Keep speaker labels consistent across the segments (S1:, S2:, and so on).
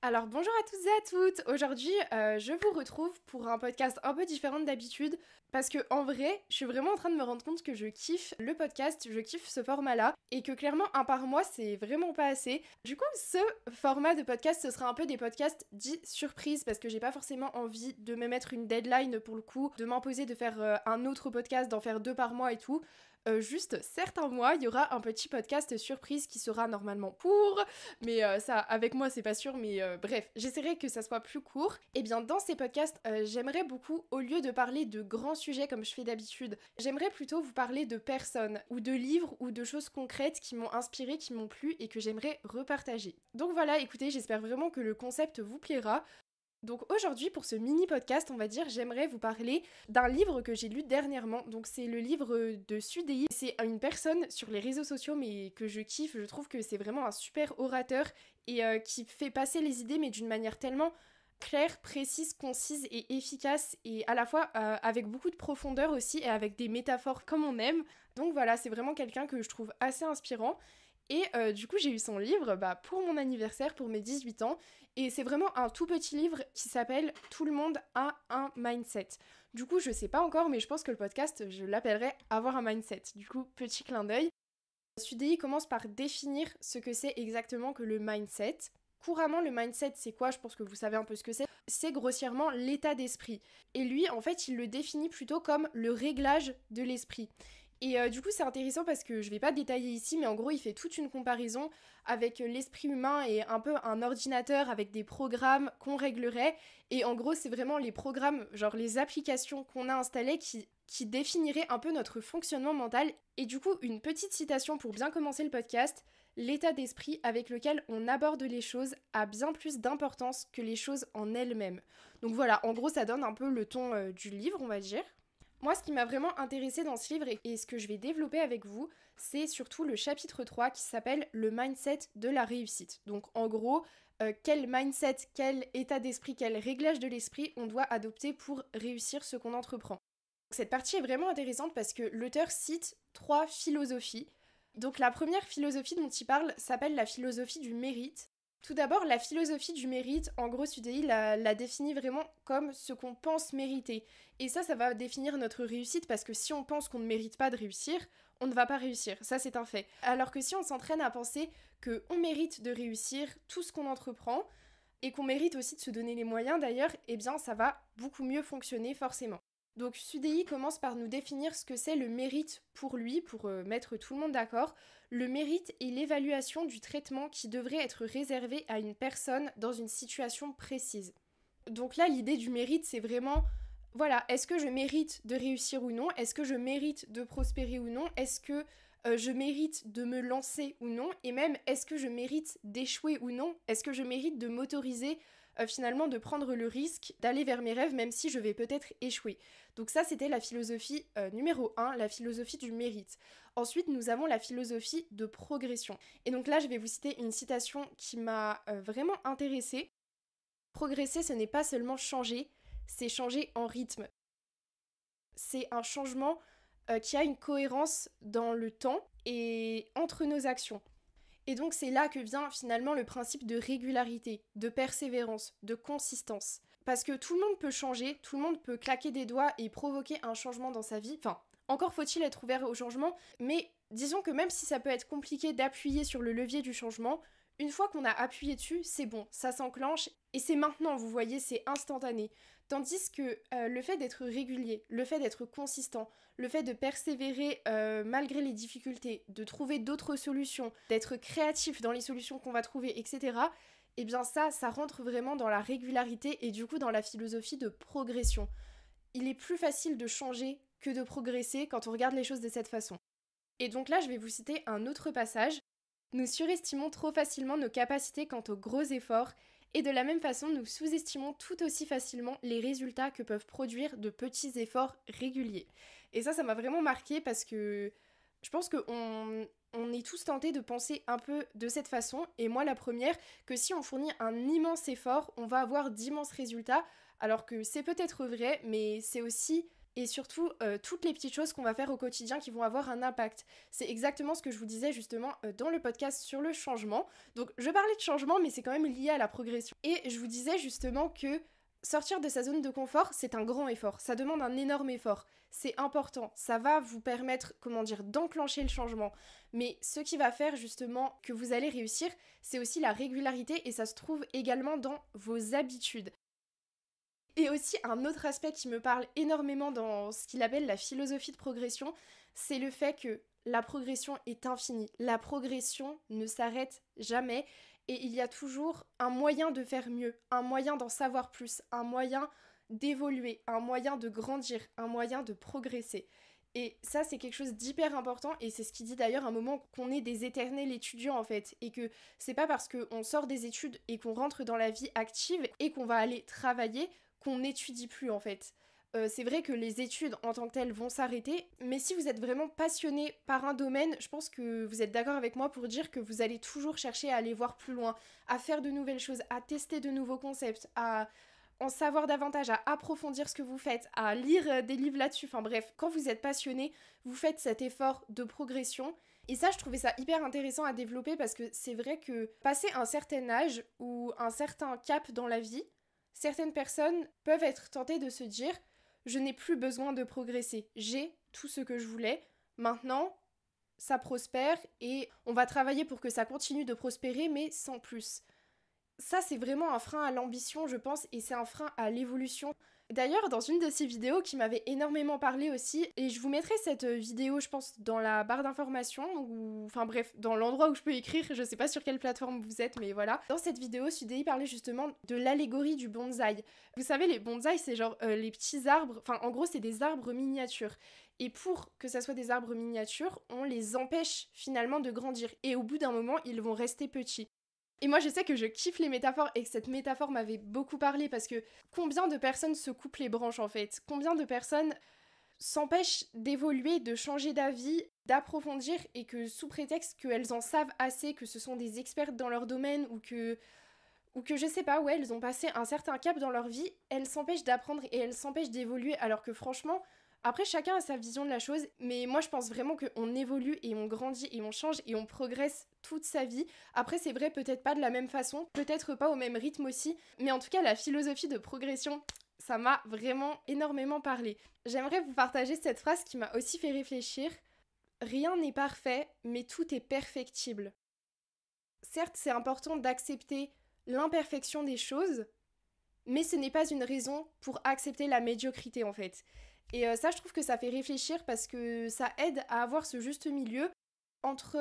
S1: Alors bonjour à toutes et à toutes. Aujourd'hui, euh, je vous retrouve pour un podcast un peu différent d'habitude parce que en vrai, je suis vraiment en train de me rendre compte que je kiffe le podcast, je kiffe ce format-là et que clairement un par mois, c'est vraiment pas assez. Du coup, ce format de podcast, ce sera un peu des podcasts dits surprises parce que j'ai pas forcément envie de me mettre une deadline pour le coup, de m'imposer de faire euh, un autre podcast, d'en faire deux par mois et tout. Euh, juste certains mois, il y aura un petit podcast surprise qui sera normalement court, mais euh, ça, avec moi, c'est pas sûr, mais euh, bref, j'essaierai que ça soit plus court. Et eh bien, dans ces podcasts, j'aimerais beaucoup, au lieu de parler de grands sujets comme je fais d'habitude, j'aimerais plutôt vous parler de personnes, ou de livres, ou de choses concrètes qui m'ont inspiré, qui m'ont plu et que j'aimerais repartager. Donc voilà, écoutez, j'espère vraiment que le concept vous plaira. Donc aujourd'hui, pour ce mini podcast, on va dire, j'aimerais vous parler d'un livre que j'ai lu dernièrement. Donc c'est le livre de Sudei. C'est une personne sur les réseaux sociaux, mais que je kiffe. Je trouve que c'est vraiment un super orateur et euh, qui fait passer les idées, mais d'une manière tellement claire, précise, concise et efficace et à la fois euh, avec beaucoup de profondeur aussi et avec des métaphores comme on aime. Donc voilà, c'est vraiment quelqu'un que je trouve assez inspirant et euh, du coup, j'ai eu son livre bah, pour mon anniversaire, pour mes 18 ans. Et c'est vraiment un tout petit livre qui s'appelle Tout le monde a un mindset. Du coup, je sais pas encore, mais je pense que le podcast, je l'appellerai Avoir un mindset. Du coup, petit clin d'œil. Sudei commence par définir ce que c'est exactement que le mindset. Couramment, le mindset, c'est quoi Je pense que vous savez un peu ce que c'est. C'est grossièrement l'état d'esprit. Et lui, en fait, il le définit plutôt comme le réglage de l'esprit. Et euh, du coup, c'est intéressant parce que je vais pas détailler ici, mais en gros, il fait toute une comparaison avec euh, l'esprit humain et un peu un ordinateur avec des programmes qu'on réglerait. Et en gros, c'est vraiment les programmes, genre les applications qu'on a installées qui, définiraient un peu notre fonctionnement mental. Et du coup, une petite citation pour bien commencer le podcast. L'état d'esprit avec lequel on aborde les choses a bien plus d'importance que les choses en elles-mêmes. Donc voilà, en gros, ça donne un peu le ton euh, du livre, on va dire. Moi, ce qui m'a vraiment intéressé dans ce livre et ce que je vais développer avec vous, c'est surtout le chapitre 3 qui s'appelle le mindset de la réussite. Donc en gros, euh, quel mindset, quel état d'esprit, quel réglage de l'esprit on doit adopter pour réussir ce qu'on entreprend. cette partie est vraiment intéressante parce que l'auteur cite trois philosophies. Donc la première philosophie dont il parle s'appelle la philosophie du mérite. Tout d'abord, la philosophie du mérite, en gros, Sudei la, la définit vraiment comme ce qu'on pense mériter. Et ça, ça va définir notre réussite parce que si on pense qu'on ne mérite pas de réussir, on ne va pas réussir, ça c'est un fait. Alors que si on s'entraîne à penser que on mérite de réussir tout ce qu'on entreprend et qu'on mérite aussi de se donner les moyens d'ailleurs, eh bien ça va beaucoup mieux fonctionner forcément. Donc Sudei commence par nous définir ce que c'est le mérite pour lui, pour euh, mettre tout le monde d'accord. Le mérite est l'évaluation du traitement qui devrait être réservé à une personne dans une situation précise. Donc là, l'idée du mérite, c'est vraiment, voilà, est-ce que je mérite de réussir ou non Est-ce que je mérite de prospérer ou non Est-ce que euh, je mérite de me lancer ou non Et même, est-ce que je mérite d'échouer ou non Est-ce que je mérite de m'autoriser euh, finalement de prendre le risque d'aller vers mes rêves même si je vais peut-être échouer. Donc ça c'était la philosophie euh, numéro 1, la philosophie du mérite. Ensuite nous avons la philosophie de progression. Et donc là je vais vous citer une citation qui m'a euh, vraiment intéressée. Progresser ce n'est pas seulement changer, c'est changer en rythme. C'est un changement qui a une cohérence dans le temps et entre nos actions. Et donc c'est là que vient finalement le principe de régularité, de persévérance, de consistance. Parce que tout le monde peut changer, tout le monde peut claquer des doigts et provoquer un changement dans sa vie. Enfin, encore faut-il être ouvert au changement, mais disons que même si ça peut être compliqué d'appuyer sur le levier du changement, une fois qu'on a appuyé dessus, c'est bon, ça s'enclenche et c'est maintenant, vous voyez, c'est instantané. Tandis que euh, le fait d'être régulier, le fait d'être consistant, le fait de persévérer euh, malgré les difficultés, de trouver d'autres solutions, d'être créatif dans les solutions qu'on va trouver, etc., eh bien ça, ça rentre vraiment dans la régularité et du coup dans la philosophie de progression. Il est plus facile de changer que de progresser quand on regarde les choses de cette façon. Et donc là, je vais vous citer un autre passage nous surestimons trop facilement nos capacités quant aux gros efforts et de la même façon nous sous-estimons tout aussi facilement les résultats que peuvent produire de petits efforts réguliers. Et ça, ça m'a vraiment marqué parce que je pense qu'on on est tous tentés de penser un peu de cette façon, et moi la première, que si on fournit un immense effort, on va avoir d'immenses résultats, alors que c'est peut-être vrai, mais c'est aussi et surtout euh, toutes les petites choses qu'on va faire au quotidien qui vont avoir un impact. C'est exactement ce que je vous disais justement euh, dans le podcast sur le changement. Donc je parlais de changement mais c'est quand même lié à la progression. Et je vous disais justement que sortir de sa zone de confort, c'est un grand effort, ça demande un énorme effort, c'est important, ça va vous permettre, comment dire, d'enclencher le changement. Mais ce qui va faire justement que vous allez réussir, c'est aussi la régularité et ça se trouve également dans vos habitudes. Et aussi un autre aspect qui me parle énormément dans ce qu'il appelle la philosophie de progression, c'est le fait que la progression est infinie. La progression ne s'arrête jamais et il y a toujours un moyen de faire mieux, un moyen d'en savoir plus, un moyen d'évoluer, un moyen de grandir, un moyen de progresser. Et ça, c'est quelque chose d'hyper important et c'est ce qui dit d'ailleurs un moment qu'on est des éternels étudiants en fait et que c'est pas parce qu'on sort des études et qu'on rentre dans la vie active et qu'on va aller travailler qu'on n'étudie plus en fait. Euh, c'est vrai que les études en tant que telles vont s'arrêter, mais si vous êtes vraiment passionné par un domaine, je pense que vous êtes d'accord avec moi pour dire que vous allez toujours chercher à aller voir plus loin, à faire de nouvelles choses, à tester de nouveaux concepts, à en savoir davantage, à approfondir ce que vous faites, à lire euh, des livres là-dessus. Enfin bref, quand vous êtes passionné, vous faites cet effort de progression. Et ça, je trouvais ça hyper intéressant à développer parce que c'est vrai que passer un certain âge ou un certain cap dans la vie, certaines personnes peuvent être tentées de se dire je n'ai plus besoin de progresser, j'ai tout ce que je voulais, maintenant ça prospère et on va travailler pour que ça continue de prospérer mais sans plus. Ça c'est vraiment un frein à l'ambition je pense et c'est un frein à l'évolution. D'ailleurs, dans une de ces vidéos qui m'avait énormément parlé aussi, et je vous mettrai cette euh, vidéo, je pense, dans la barre d'information, ou enfin bref, dans l'endroit où je peux écrire, je sais pas sur quelle plateforme vous êtes, mais voilà. Dans cette vidéo, Sudei parlait justement de l'allégorie du bonsaï. Vous savez, les bonsaï, c'est genre euh, les petits arbres, enfin en gros, c'est des arbres miniatures. Et pour que ça soit des arbres miniatures, on les empêche finalement de grandir. Et au bout d'un moment, ils vont rester petits. Et moi, je sais que je kiffe les métaphores et que cette métaphore m'avait beaucoup parlé parce que combien de personnes se coupent les branches en fait Combien de personnes s'empêchent d'évoluer, de changer d'avis, d'approfondir et que sous prétexte qu'elles en savent assez, que ce sont des expertes dans leur domaine ou que ou que je sais pas, où elles ont passé un certain cap dans leur vie, elles s'empêchent d'apprendre et elles s'empêchent d'évoluer alors que franchement, après, chacun a sa vision de la chose, mais moi je pense vraiment qu'on évolue et on grandit et on change et on progresse toute sa vie. Après, c'est vrai, peut-être pas de la même façon, peut-être pas au même rythme aussi, mais en tout cas, la philosophie de progression, ça m'a vraiment énormément parlé. J'aimerais vous partager cette phrase qui m'a aussi fait réfléchir. Rien n'est parfait, mais tout est perfectible. Certes, c'est important d'accepter l'imperfection des choses, mais ce n'est pas une raison pour accepter la médiocrité en fait. Et euh, ça, je trouve que ça fait réfléchir parce que ça aide à avoir ce juste milieu entre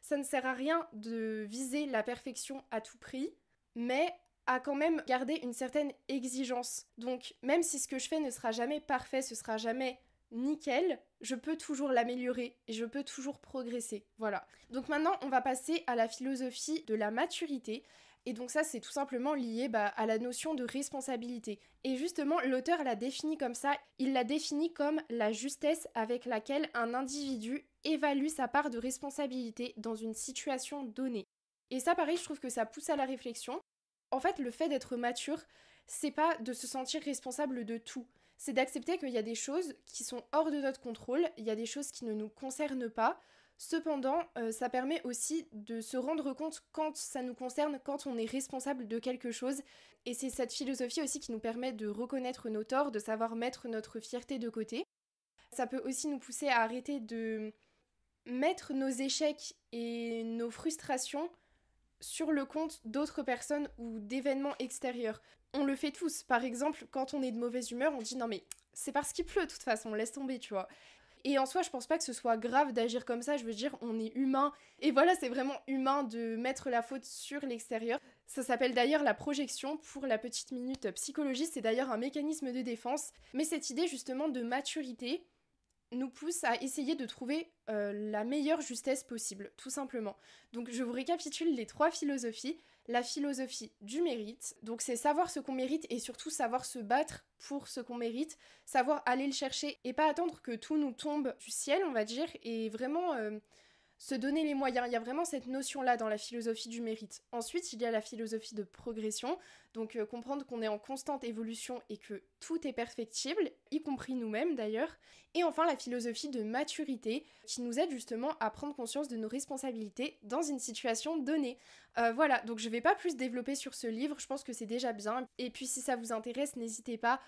S1: ça ne sert à rien de viser la perfection à tout prix, mais à quand même garder une certaine exigence. Donc, même si ce que je fais ne sera jamais parfait, ce sera jamais nickel, je peux toujours l'améliorer et je peux toujours progresser. Voilà. Donc maintenant, on va passer à la philosophie de la maturité. Et donc ça, c'est tout simplement lié bah, à la notion de responsabilité. Et justement, l'auteur la défini comme ça, il la défini comme la justesse avec laquelle un individu évalue sa part de responsabilité dans une situation donnée. Et ça, pareil, je trouve que ça pousse à la réflexion. En fait, le fait d'être mature, c'est pas de se sentir responsable de tout. C'est d'accepter qu'il y a des choses qui sont hors de notre contrôle, il y a des choses qui ne nous concernent pas, Cependant, euh, ça permet aussi de se rendre compte quand ça nous concerne, quand on est responsable de quelque chose. Et c'est cette philosophie aussi qui nous permet de reconnaître nos torts, de savoir mettre notre fierté de côté. Ça peut aussi nous pousser à arrêter de mettre nos échecs et nos frustrations sur le compte d'autres personnes ou d'événements extérieurs. On le fait tous. Par exemple, quand on est de mauvaise humeur, on dit non mais c'est parce qu'il pleut de toute façon, laisse tomber, tu vois. Et en soi, je pense pas que ce soit grave d'agir comme ça. Je veux dire, on est humain. Et voilà, c'est vraiment humain de mettre la faute sur l'extérieur. Ça s'appelle d'ailleurs la projection pour la petite minute psychologie. C'est d'ailleurs un mécanisme de défense. Mais cette idée justement de maturité nous pousse à essayer de trouver euh, la meilleure justesse possible, tout simplement. Donc je vous récapitule les trois philosophies la philosophie du mérite. Donc c'est savoir ce qu'on mérite et surtout savoir se battre pour ce qu'on mérite, savoir aller le chercher et pas attendre que tout nous tombe du ciel, on va dire, et vraiment euh, se donner les moyens. Il y a vraiment cette notion-là dans la philosophie du mérite. Ensuite, il y a la philosophie de progression, donc euh, comprendre qu'on est en constante évolution et que tout est perfectible, y compris nous-mêmes d'ailleurs. Et enfin, la philosophie de maturité, qui nous aide justement à prendre conscience de nos responsabilités dans une situation donnée. Euh, voilà, donc je vais pas plus développer sur ce livre, je pense que c'est déjà bien. Et puis si ça vous intéresse, n'hésitez pas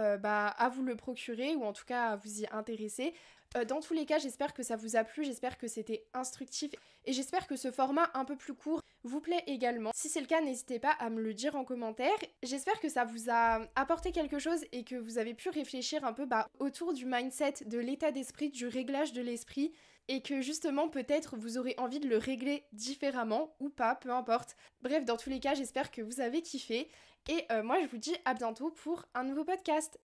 S1: euh, bah, à vous le procurer ou en tout cas à vous y intéresser. Euh, dans tous les cas, j'espère que ça vous a plu, j'espère que c'était instructif et j'espère que ce format un peu plus court vous plaît également. Si c'est le cas, n'hésitez pas à me le dire en commentaire. J'espère que ça vous a apporté quelque chose et que vous avez pu réfléchir un peu bah, autour du mindset, de l'état d'esprit, du réglage de l'esprit et que justement peut-être vous aurez envie de le régler différemment ou pas, peu importe. Bref, dans tous les cas, j'espère que vous avez kiffé et euh, moi je vous dis à bientôt pour un nouveau podcast.